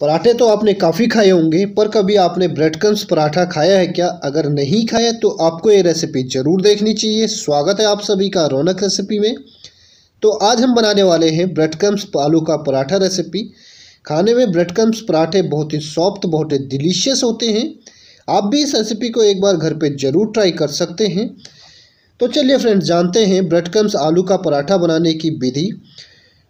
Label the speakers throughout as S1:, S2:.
S1: पराठे तो आपने काफ़ी खाए होंगे पर कभी आपने ब्रेड क्रम्स पराठा खाया है क्या अगर नहीं खाया तो आपको ये रेसिपी ज़रूर देखनी चाहिए स्वागत है आप सभी का रौनक रेसिपी में तो आज हम बनाने वाले हैं ब्रेड क्रम्स आलू का पराठा रेसिपी खाने में ब्रेड क्रम्स पराठे बहुत ही सॉफ्ट बहुत ही डिलीशियस होते हैं आप भी इस रेसिपी को एक बार घर पर ज़रूर ट्राई कर सकते हैं तो चलिए फ्रेंड्स जानते हैं ब्रेड क्रम्स आलू का पराठा बनाने की विधि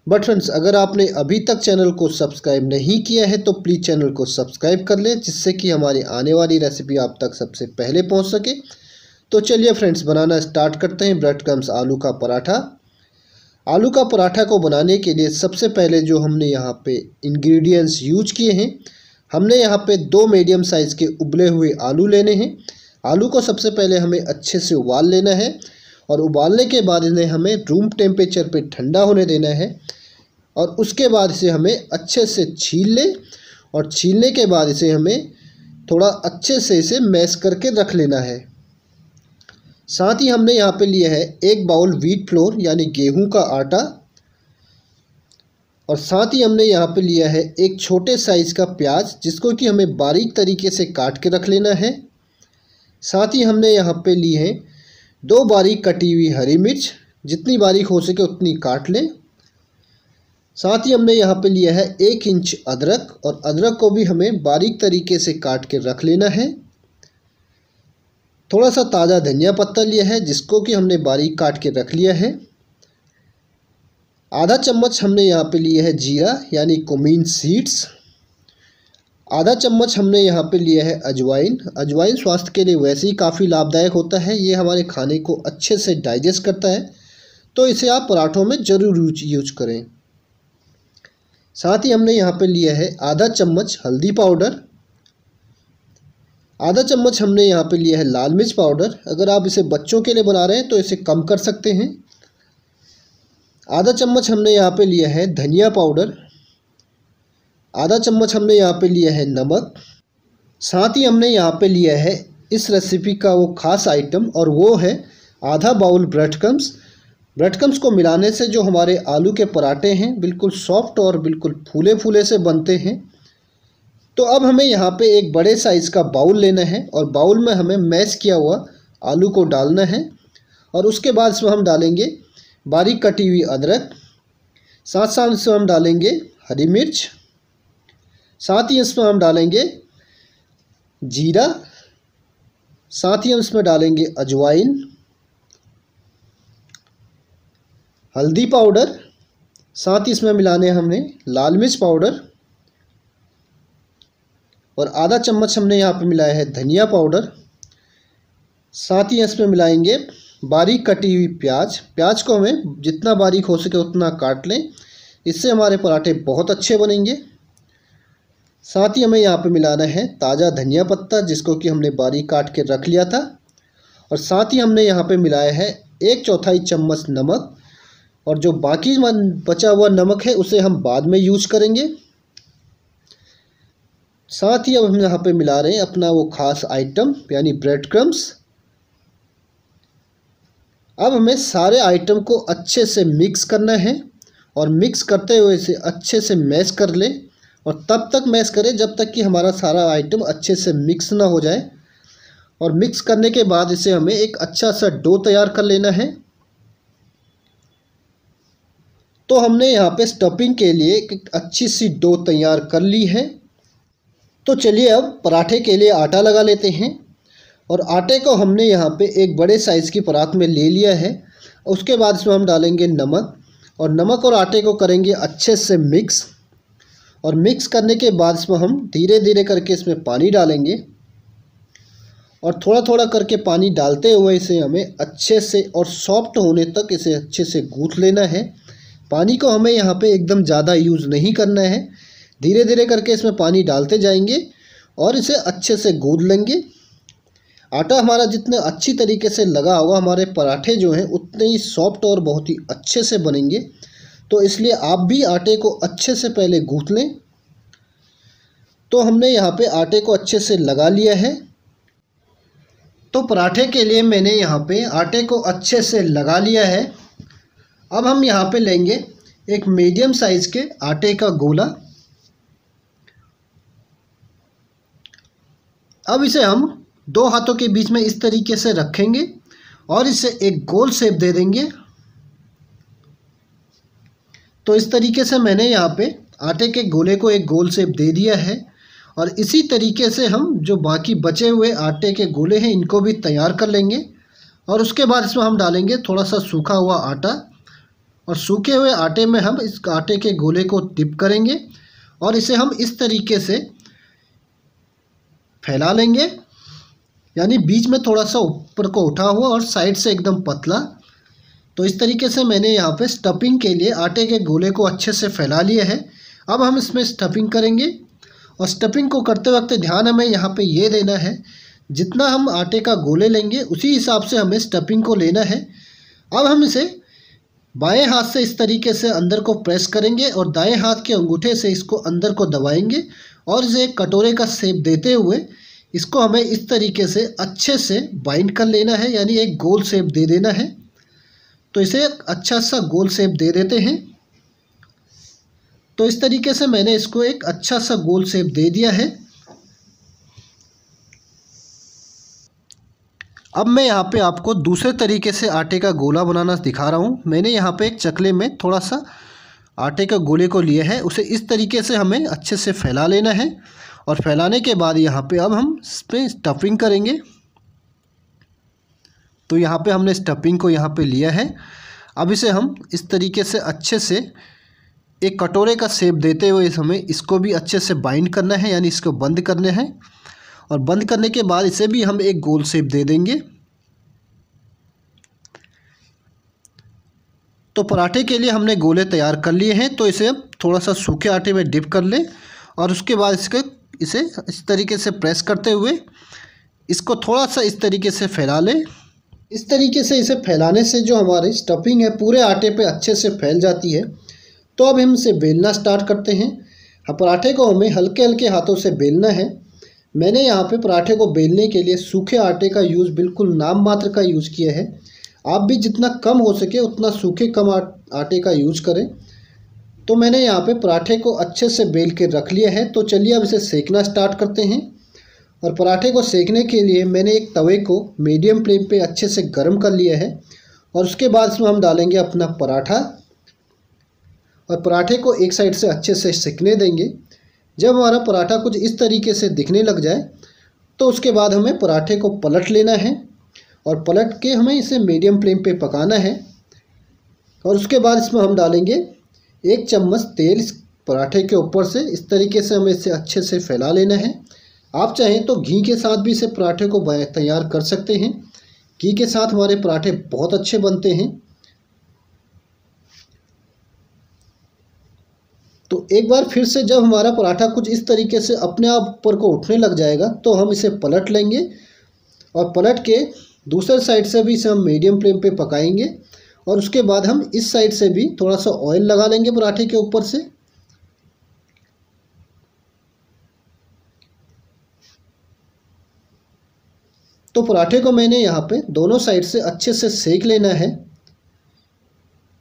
S1: बट फ्रेंड्स अगर आपने अभी तक चैनल को सब्सक्राइब नहीं किया है तो प्लीज़ चैनल को सब्सक्राइब कर लें जिससे कि हमारी आने वाली रेसिपी आप तक सबसे पहले पहुंच सके तो चलिए फ्रेंड्स बनाना स्टार्ट करते हैं ब्रेड क्रम्स आलू का पराठा आलू का पराठा को बनाने के लिए सबसे पहले जो हमने यहाँ पे इंग्रेडिएंट्स यूज किए हैं हमने यहाँ पे दो मीडियम साइज़ के उबले हुए आलू लेने हैं आलू को सबसे पहले हमें अच्छे से उबाल लेना है और उबालने के बाद इन्हें हमें रूम टेम्परेचर पे ठंडा होने देना है और उसके बाद इसे हमें अच्छे से छील लें और छीलने के बाद इसे हमें थोड़ा अच्छे से इसे मैश करके रख लेना है साथ ही हमने यहाँ पे लिया है एक बाउल व्हीट फ्लोर यानी गेहूं का आटा और साथ ही हमने यहाँ पे लिया है एक छोटे साइज़ का प्याज जिसको कि हमें बारीक तरीके से काट के रख लेना है साथ ही हमने यहाँ पे ली है दो बारीक कटी हुई हरी मिर्च जितनी बारीक हो सके उतनी काट लें साथ ही हमने यहाँ पे लिया है एक इंच अदरक और अदरक को भी हमें बारीक तरीके से काट के रख लेना है थोड़ा सा ताज़ा धनिया पत्ता लिया है जिसको कि हमने बारीक काट के रख लिया है आधा चम्मच हमने यहाँ पे लिया है जीरा यानी कोमीन सीड्स आधा चम्मच हमने यहाँ पे लिया है अजवाइन अजवाइन स्वास्थ्य के लिए वैसे ही काफ़ी लाभदायक होता है ये हमारे खाने को अच्छे से डाइजेस्ट करता है तो इसे आप पराठों में ज़रूर यूज करें साथ ही हमने यहाँ पे लिया है आधा चम्मच हल्दी पाउडर आधा चम्मच हमने यहाँ पे लिया है लाल मिर्च पाउडर अगर आप इसे बच्चों के लिए बना रहे हैं तो इसे कम कर सकते हैं आधा चम्मच हमने यहाँ पे लिया है धनिया पाउडर आधा चम्मच हमने यहाँ पे लिया है नमक साथ ही हमने यहाँ पे लिया है इस रेसिपी का वो खास आइटम और वो है आधा बाउल ब्रेड क्रम्स ब्रेडकम्स को मिलाने से जो हमारे आलू के पराठे हैं बिल्कुल सॉफ्ट और बिल्कुल फूले फूले से बनते हैं तो अब हमें यहाँ पे एक बड़े साइज़ का बाउल लेना है और बाउल में हमें मैश किया हुआ आलू को डालना है और उसके बाद इसमें हम डालेंगे बारीक कटी हुई अदरक साथ साथ इसमें हम डालेंगे हरी मिर्च साथ ही इसमें हम डालेंगे जीरा साथ ही हम इसमें डालेंगे अजवाइन हल्दी पाउडर साथ ही इसमें मिलाने हमने लाल मिर्च पाउडर और आधा चम्मच हमने यहाँ पे मिलाया है धनिया पाउडर साथ ही इसमें मिलाएंगे बारीक कटी हुई प्याज प्याज को हमें जितना बारीक हो सके उतना काट लें इससे हमारे पराठे बहुत अच्छे बनेंगे साथ ही हमें यहाँ पे मिलाना है ताज़ा धनिया पत्ता जिसको कि हमने बारीक काट के रख लिया था और साथ ही हमने यहाँ पे मिलाया है एक चौथाई चम्मच नमक और जो बाकी बचा हुआ नमक है उसे हम बाद में यूज करेंगे साथ ही अब हम यहाँ पे मिला रहे हैं अपना वो खास आइटम यानी ब्रेड क्रम्स अब हमें सारे आइटम को अच्छे से मिक्स करना है और मिक्स करते हुए इसे अच्छे से मैश कर ले और तब तक मैश करें जब तक कि हमारा सारा आइटम अच्छे से मिक्स ना हो जाए और मिक्स करने के बाद इसे हमें एक अच्छा सा डो तैयार कर लेना है तो हमने यहाँ पे स्टफिंग के लिए एक अच्छी सी डो तैयार कर ली है तो चलिए अब पराठे के लिए आटा लगा लेते हैं और आटे को हमने यहाँ पे एक बड़े साइज़ की परात में ले लिया है उसके बाद इसमें हम डालेंगे नमक और नमक और आटे को करेंगे अच्छे से मिक्स और मिक्स करने के बाद इसमें हम धीरे धीरे करके इसमें पानी डालेंगे और थोड़ा थोड़ा करके पानी डालते हुए इसे हमें अच्छे से और सॉफ्ट होने तक इसे अच्छे से गूँथ लेना है पानी को हमें यहाँ पे एकदम ज़्यादा यूज़ नहीं करना है धीरे धीरे करके इसमें पानी डालते जाएंगे और इसे अच्छे से गूद लेंगे आटा हमारा जितना अच्छी तरीके से लगा होगा हमारे पराठे जो हैं उतने ही सॉफ्ट और बहुत ही अच्छे से बनेंगे तो इसलिए आप भी आटे को अच्छे से पहले गूँथ लें तो हमने यहाँ पे आटे को अच्छे से लगा लिया है तो पराठे के लिए मैंने यहाँ पे आटे को अच्छे से लगा लिया है अब हम यहाँ पे लेंगे एक मीडियम साइज़ के आटे का गोला अब इसे हम दो हाथों के बीच में इस तरीके से रखेंगे और इसे एक गोल शेप दे देंगे तो इस तरीके से मैंने यहाँ पे आटे के गोले को एक गोल शेप दे दिया है और इसी तरीके से हम जो बाकी बचे हुए आटे के गोले हैं इनको भी तैयार कर लेंगे और उसके बाद इसमें हम डालेंगे थोड़ा सा सूखा हुआ आटा और सूखे हुए आटे में हम इस आटे के गोले को डिप करेंगे और इसे हम इस तरीके से फैला लेंगे यानी बीच में थोड़ा सा ऊपर को उठा हुआ और साइड से एकदम पतला तो इस तरीके से मैंने यहाँ पे स्टफिंग के लिए आटे के गोले को अच्छे से फैला लिए है अब हम इसमें स्टफिंग करेंगे और स्टफिंग को करते वक्त ध्यान हमें यहाँ पे ये देना है जितना हम आटे का गोले लेंगे उसी हिसाब से हमें स्टफिंग को लेना है अब हम इसे बाएं हाथ से इस तरीके से अंदर को प्रेस करेंगे और दाएं हाथ के अंगूठे से इसको अंदर को दबाएंगे और इसे कटोरे का सेप देते हुए इसको हमें इस तरीके से अच्छे से बाइंड कर लेना है यानी एक गोल सेप दे देना है तो इसे अच्छा सा गोल सेप दे देते हैं तो इस तरीके से मैंने इसको एक अच्छा सा गोल सेप दे दिया है अब मैं यहाँ पे आपको दूसरे तरीके से आटे का गोला बनाना दिखा रहा हूँ मैंने यहाँ पे एक चकले में थोड़ा सा आटे के गोले को लिया है उसे इस तरीके से हमें अच्छे से फैला लेना है और फैलाने के बाद यहाँ पे अब हम इस पर स्टफिंग करेंगे तो यहाँ पे हमने स्टफिंग को यहाँ पे लिया है अब इसे हम इस तरीके से अच्छे से एक कटोरे का सेप देते हुए हमें इसको भी अच्छे से बाइंड करना है यानी इसको बंद करना है और बंद करने के बाद इसे भी हम एक गोल शेप दे देंगे तो पराठे के लिए हमने गोले तैयार कर लिए हैं तो इसे थोड़ा सा सूखे आटे में डिप कर लें और उसके बाद इसके इसे इस तरीके से प्रेस करते हुए इसको थोड़ा सा इस तरीके से फैला लें इस तरीके से इसे फैलाने से जो हमारी स्टफिंग है पूरे आटे पे अच्छे से फैल जाती है तो अब हम इसे बेलना स्टार्ट करते हैं पराठे को हमें हल्के हल्के हाथों से बेलना है मैंने यहाँ पे पराठे को बेलने के लिए सूखे आटे का यूज़ बिल्कुल नाम मात्र का यूज़ किया है आप भी जितना कम हो सके उतना सूखे कम आटे का यूज करें तो मैंने यहाँ पे पराठे को अच्छे से बेल के रख लिया है तो चलिए अब इसे सेकना स्टार्ट करते हैं और पराठे को सेकने के लिए मैंने एक तवे को मीडियम फ्लेम पर अच्छे से गर्म कर लिया है और उसके बाद इसमें हम डालेंगे अपना पराठा और पराठे को एक साइड से अच्छे से सेकने देंगे जब हमारा पराठा कुछ इस तरीके से दिखने लग जाए तो उसके बाद हमें पराठे को पलट लेना है और पलट के हमें इसे मीडियम फ्लेम पे पकाना है और उसके बाद इसमें हम डालेंगे एक चम्मच तेल पराठे के ऊपर से इस तरीके से हमें इसे अच्छे से फैला लेना है आप चाहें तो घी के साथ भी इसे पराठे को तैयार कर सकते हैं घी के साथ हमारे पराठे बहुत अच्छे बनते हैं तो एक बार फिर से जब हमारा पराठा कुछ इस तरीके से अपने आप ऊपर को उठने लग जाएगा तो हम इसे पलट लेंगे और पलट के दूसरे साइड से भी इसे हम मीडियम फ्लेम पे पकाएंगे और उसके बाद हम इस साइड से भी थोड़ा सा ऑयल लगा लेंगे पराठे के ऊपर से तो पराठे को मैंने यहाँ पे दोनों साइड से अच्छे से सेक लेना है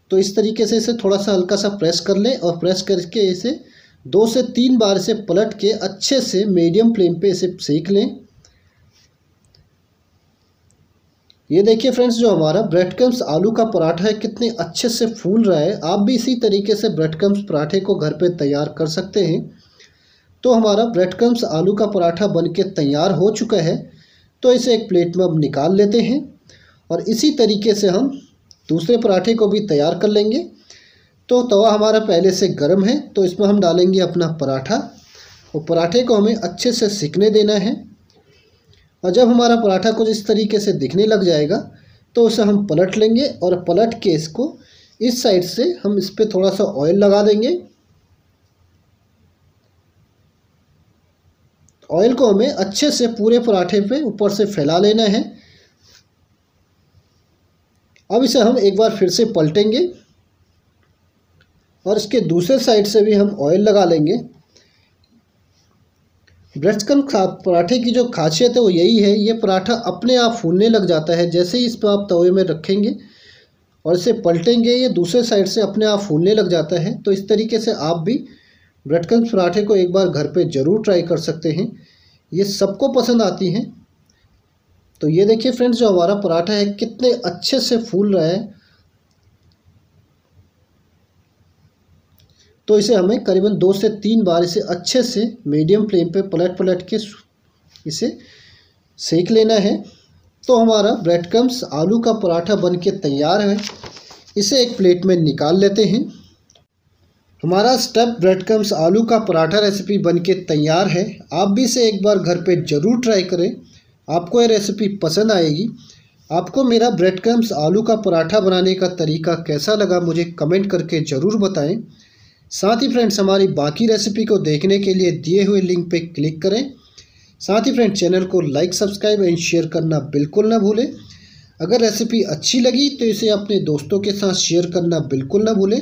S1: तो इस तरीके से इसे थोड़ा सा हल्का सा प्रेस कर लें और प्रेस करके इसे दो से तीन बार इसे पलट के अच्छे से मीडियम फ्लेम पे इसे सेक लें ये देखिए फ्रेंड्स जो हमारा ब्रेड क्रम्स आलू का पराठा है कितने अच्छे से फूल रहा है आप भी इसी तरीके से ब्रेड क्रम्स पराठे को घर पे तैयार कर सकते हैं तो हमारा ब्रेड क्रम्स आलू का पराठा बन के तैयार हो चुका है तो इसे एक प्लेट में अब निकाल लेते हैं और इसी तरीके से हम दूसरे पराठे को भी तैयार कर लेंगे तो तवा हमारा पहले से गर्म है तो इसमें हम डालेंगे अपना पराठा और पराठे को हमें अच्छे से सिकने देना है और जब हमारा पराठा कुछ इस तरीके से दिखने लग जाएगा तो उसे हम पलट लेंगे और पलट के इसको इस साइड से हम इस पर थोड़ा सा ऑयल लगा देंगे ऑयल को हमें अच्छे से पूरे पराठे पे ऊपर से फैला लेना है अब इसे हम एक बार फिर से पलटेंगे और इसके दूसरे साइड से भी हम ऑयल लगा लेंगे ब्रेस्टकन पराठे की जो खासियत है वो यही है ये पराठा अपने आप फूलने लग जाता है जैसे ही इस पर आप तवे में रखेंगे और इसे पलटेंगे ये दूसरे साइड से अपने आप फूलने लग जाता है तो इस तरीके से आप भी ब्रेडकन पराठे को एक बार घर पे ज़रूर ट्राई कर सकते हैं ये सबको पसंद आती हैं तो ये देखिए फ्रेंड्स जो हमारा पराठा है कितने अच्छे से फूल रहा है तो इसे हमें करीबन दो से तीन बार इसे अच्छे से मीडियम फ्लेम पे पलट पलट के इसे सेक लेना है तो हमारा ब्रेड क्रम्स आलू का पराठा बन के तैयार है इसे एक प्लेट में निकाल लेते हैं हमारा स्टेप ब्रेड क्रम्स आलू का पराठा रेसिपी बन के तैयार है आप भी इसे एक बार घर पे ज़रूर ट्राई करें आपको ये रेसिपी पसंद आएगी आपको मेरा ब्रेड क्रम्स आलू का पराठा बनाने का तरीका कैसा लगा मुझे कमेंट करके ज़रूर बताएं साथ ही फ्रेंड्स हमारी बाकी रेसिपी को देखने के लिए दिए हुए लिंक पे क्लिक करें साथ ही फ्रेंड्स चैनल को लाइक सब्सक्राइब एंड शेयर करना बिल्कुल ना भूलें अगर रेसिपी अच्छी लगी तो इसे अपने दोस्तों के साथ शेयर करना बिल्कुल ना भूलें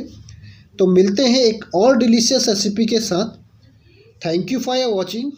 S1: तो मिलते हैं एक और डिलीशियस रेसिपी के साथ थैंक यू फॉर वॉचिंग